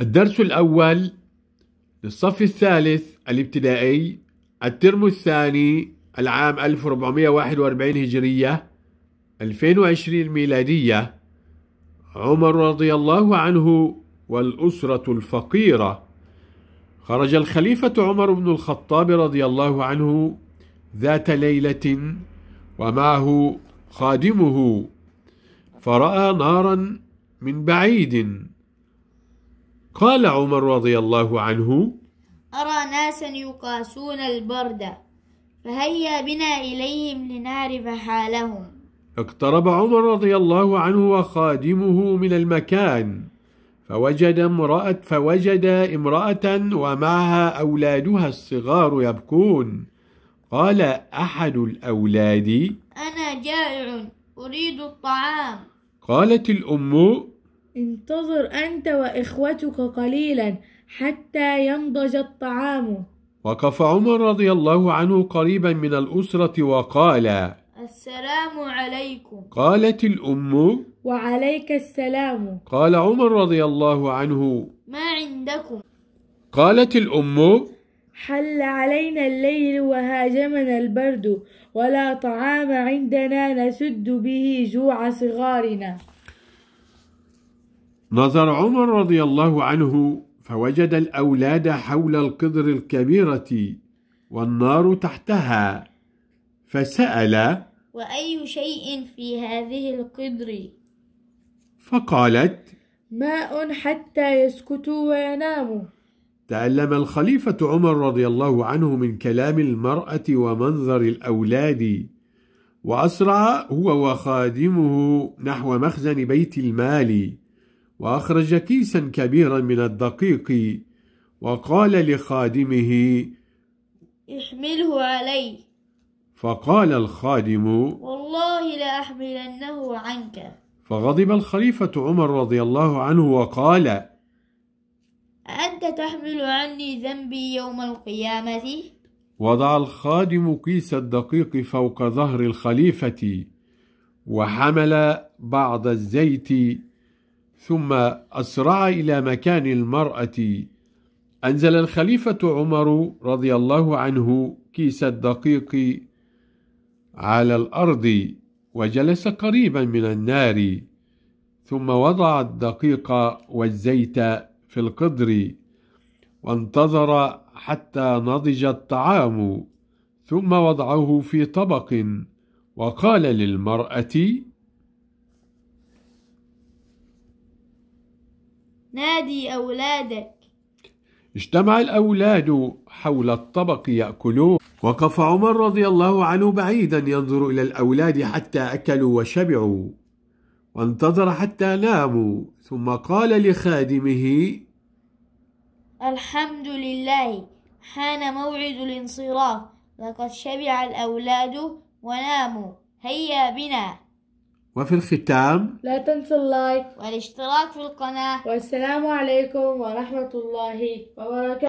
الدرس الأول للصف الثالث الابتدائي الترم الثاني العام 1441 هجرية 2020 ميلادية عمر رضي الله عنه والأسرة الفقيرة خرج الخليفة عمر بن الخطاب رضي الله عنه ذات ليلة ومعه خادمه فرأى نارا من بعيد قال عمر رضي الله عنه أرى ناسا يقاسون البرد فهيا بنا إليهم لنعرف حالهم اقترب عمر رضي الله عنه وخادمه من المكان فوجد امرأة فوجد امرأة ومعها أولادها الصغار يبكون قال أحد الأولاد أنا جائع أريد الطعام قالت الأم انتظر أنت وإخوتك قليلا حتى ينضج الطعام وقف عمر رضي الله عنه قريبا من الأسرة وقال السلام عليكم قالت الأم وعليك السلام قال عمر رضي الله عنه ما عندكم قالت الأم حل علينا الليل وهاجمنا البرد ولا طعام عندنا نسد به جوع صغارنا نظر عمر رضي الله عنه فوجد الأولاد حول القدر الكبيرة والنار تحتها فسأل وأي شيء في هذه القدر فقالت ماء حتى يسكتوا ويناموا تألم الخليفة عمر رضي الله عنه من كلام المرأة ومنظر الأولاد وأسرع هو وخادمه نحو مخزن بيت المال وأخرج كيسا كبيرا من الدقيق وقال لخادمه احمله علي فقال الخادم والله لأحملنه عنك فغضب الخليفة عمر رضي الله عنه وقال أنت تحمل عني ذنبي يوم القيامة وضع الخادم كيس الدقيق فوق ظهر الخليفة وحمل بعض الزيت ثم أسرع إلى مكان المرأة أنزل الخليفة عمر رضي الله عنه كيس الدقيق على الأرض وجلس قريبا من النار ثم وضع الدقيق والزيت في القدر وانتظر حتى نضج الطعام ثم وضعه في طبق وقال للمرأة نادي أولادك اجتمع الأولاد حول الطبق يأكلون وقف عمر رضي الله عنه بعيدا ينظر إلى الأولاد حتى أكلوا وشبعوا وانتظر حتى ناموا ثم قال لخادمه الحمد لله حان موعد الانصراف لقد شبع الأولاد وناموا هيا بنا وفي الختام لا تنسوا اللايك والاشتراك في القناة والسلام عليكم ورحمة الله وبركاته